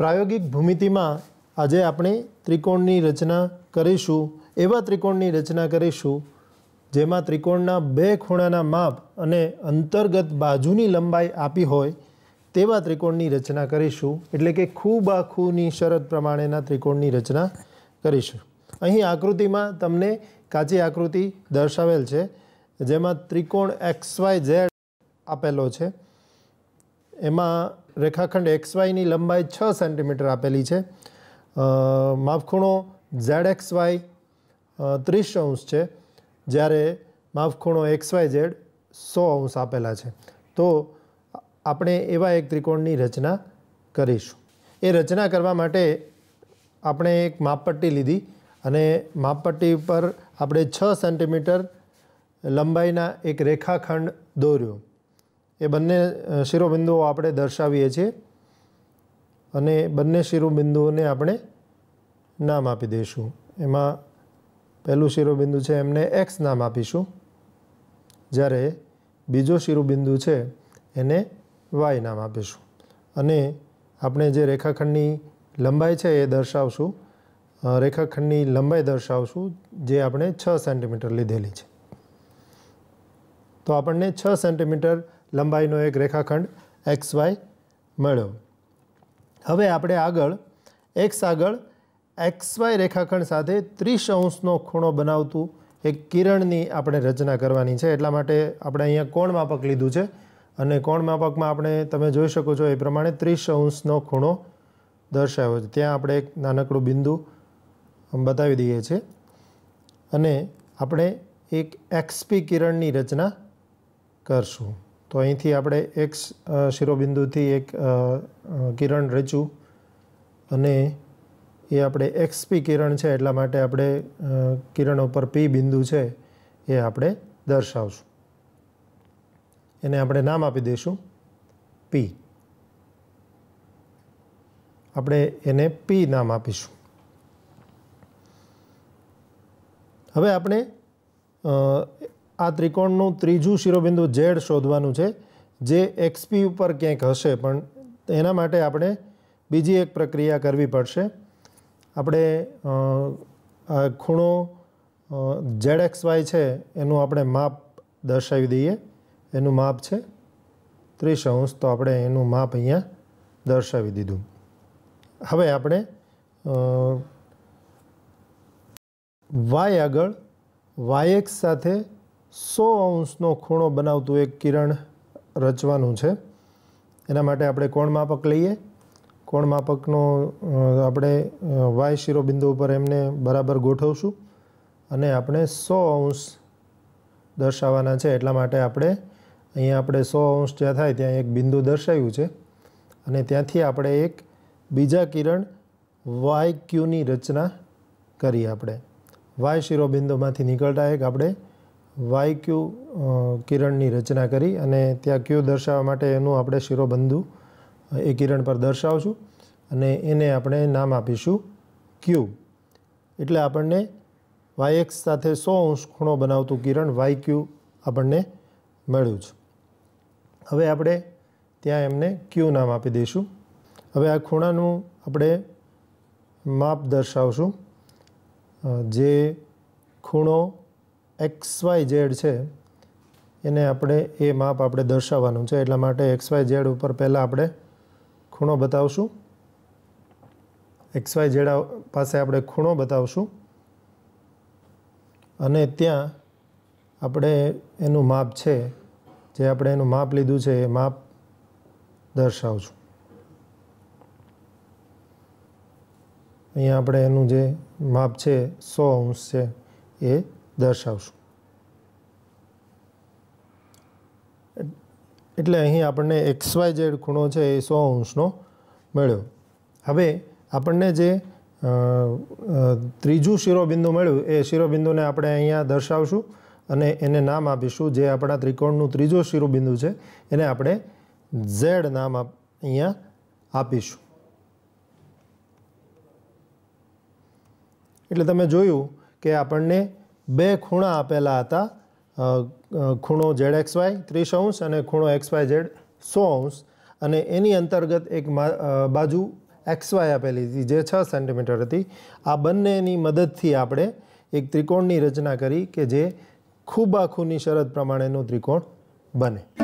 પ્રાયોગિક ભૂમિતિમાં આજે આપણે ત્રિકોણની રચના કરીશું એવા ત્રિકોણની રચના કરીશું જેમાં ત્રિકોણના બે ખૂણાના માપ અને અંતર્ગત બાજુની લંબાઈ આપી હોય તેવા ત્રિકોણની રચના કરીશું એટલે કે ખૂબ આખુંની શરત પ્રમાણેના ત્રિકોણની રચના કરીશું અહીં આકૃતિમાં તમને કાચી આકૃતિ દર્શાવેલ છે જેમાં ત્રિકોણ એક્સ વાય ઝેડ આપેલો છે એમાં રેખાખંડ એક્સ વાયની લંબાઈ છ સેન્ટીમીટર આપેલી છે માપખૂણો ઝેડ એક્સ વાય ત્રીસ અંશ છે જ્યારે માપખૂણો એક્સ વાય ઝેડ સો અંશ આપેલા છે તો આપણે એવા એક ત્રિકોણની રચના કરીશું એ રચના કરવા માટે આપણે એક માપપટ્ટી લીધી અને માપપટ્ટી ઉપર આપણે છ સેન્ટીમીટર લંબાઈના એક રેખાખંડ દોર્યો એ બંને શિરોબિંદુઓ આપણે દર્શાવીએ છીએ અને બંને શિરોબિંદુઓને આપણે નામ આપી દઈશું એમાં પહેલું શિરોબિંદુ છે એમને એક્સ નામ આપીશું જ્યારે બીજો શિરોબિંદુ છે એને વાય નામ આપીશું અને આપણે જે રેખાખંડની લંબાઈ છે એ દર્શાવશું રેખાખંડની લંબાઈ દર્શાવશું જે આપણે છ સેન્ટીમીટર લીધેલી છે તો આપણને છ સેન્ટીમીટર લંબાઈનો એક રેખાખંડ એક્સ વાય મળ્યો હવે આપણે આગળ એક્સ આગળ એક્સ વાય રેખાખંડ સાથે ત્રીસ અંશનો ખૂણો બનાવતું એક કિરણની આપણે રચના કરવાની છે એટલા માટે આપણે અહીંયા કોણ માપક લીધું છે અને કોણ માપકમાં આપણે તમે જોઈ શકો છો એ પ્રમાણે ત્રીસ અંશનો ખૂણો દર્શાવ્યો છે ત્યાં આપણે એક નાનકડું બિંદુ બતાવી દઈએ છીએ અને આપણે એક એક્સપી કિરણની રચના કરશું તો અહીંથી આપણે એક્સ શિરોબિંદુથી એક કિરણ રચ્યું અને એ આપણે એક્સપી કિરણ છે એટલા માટે આપણે કિરણ ઉપર પી બિંદુ છે એ આપણે દર્શાવશું એને આપણે નામ આપી દઈશું પી આપણે એને પી નામ આપીશું હવે આપણે આ ત્રિકોણનું ત્રીજું શિરોબિંદુ ઝેડ શોધવાનું છે જે એક્સપી ઉપર ક્યાંક હશે પણ એના માટે આપણે બીજી એક પ્રક્રિયા કરવી પડશે આપણે ખૂણો ઝેડ એક્સ વાય છે એનું આપણે માપ દર્શાવી દઈએ એનું માપ છે ત્રીસ અંશ તો આપણે એનું માપ અહીંયા દર્શાવી દીધું હવે આપણે વાય આગળ વાય એક્સ સાથે સો અંશનો ખૂણો બનાવતું એક કિરણ રચવાનું છે એના માટે આપણે કોણ માપક લઈએ કોણ માપકનો આપણે વાય શિરોબિંદુ ઉપર એમને બરાબર ગોઠવશું અને આપણે સો અંશ દર્શાવવાના છે એટલા માટે આપણે અહીંયા આપણે સો અંશ જ્યાં થાય ત્યાં એક બિંદુ દર્શાવ્યું છે અને ત્યાંથી આપણે એક બીજા કિરણ વાય ક્યુની રચના કરી આપણે વાય શિરોબિંદુમાંથી નીકળતા એક આપણે વાયક્યુ કિરણની રચના કરી અને ત્યાં ક્યુ દર્શાવવા માટે એનું આપણે શિરોબંધુ એ કિરણ પર દર્શાવશું અને એને આપણે નામ આપીશું ક્યુ એટલે આપણને વાય એક્સ સાથે સો અંશ ખૂણો બનાવતું કિરણ વાય ક્યુ આપણને મળ્યું છે હવે આપણે ત્યાં એમને ક્યુ નામ આપી દઈશું હવે આ ખૂણાનું આપણે માપ દર્શાવશું જે ખૂણો એક્સ વાય ઝેડ છે એને આપણે એ માપ આપણે દર્શાવવાનું છે એટલા માટે એક્સ વાય ઝેડ ઉપર પહેલાં આપણે ખૂણો બતાવશું એક્સ વાય ઝેડ પાસે આપણે ખૂણો બતાવશું અને ત્યાં આપણે એનું માપ છે જે આપણે એનું માપ લીધું છે એ માપ દર્શાવશું અહીંયા આપણે એનું જે માપ છે સો અંશ છે એ દર્શાવશું એટલે અહીં આપણને એક્સ વાય ઝેડ ખૂણો છે એ સો અંશનો મળ્યો હવે આપણને જે ત્રીજું શિરોબિંદુ મળ્યું એ શિરોબિંદુને આપણે અહીંયા દર્શાવશું અને એને નામ આપીશું જે આપણા ત્રિકોણનું ત્રીજો શિરોબિંદુ છે એને આપણે ઝેડ નામ અહીંયા આપીશું એટલે તમે જોયું કે આપણને બે ખૂણા આપેલા હતા ખૂણો ઝેડ એક્સ વાય ત્રીસ અંશ અને ખૂણો એક્સ વાય ઝેડ સો અંશ અને એની અંતર્ગત એક બાજુ એક્સ વાય આપેલી હતી જે છ સેન્ટીમીટર હતી આ બંનેની મદદથી આપણે એક ત્રિકોણની રચના કરી કે જે ખૂબ આખુંની શરત પ્રમાણેનો ત્રિકોણ બને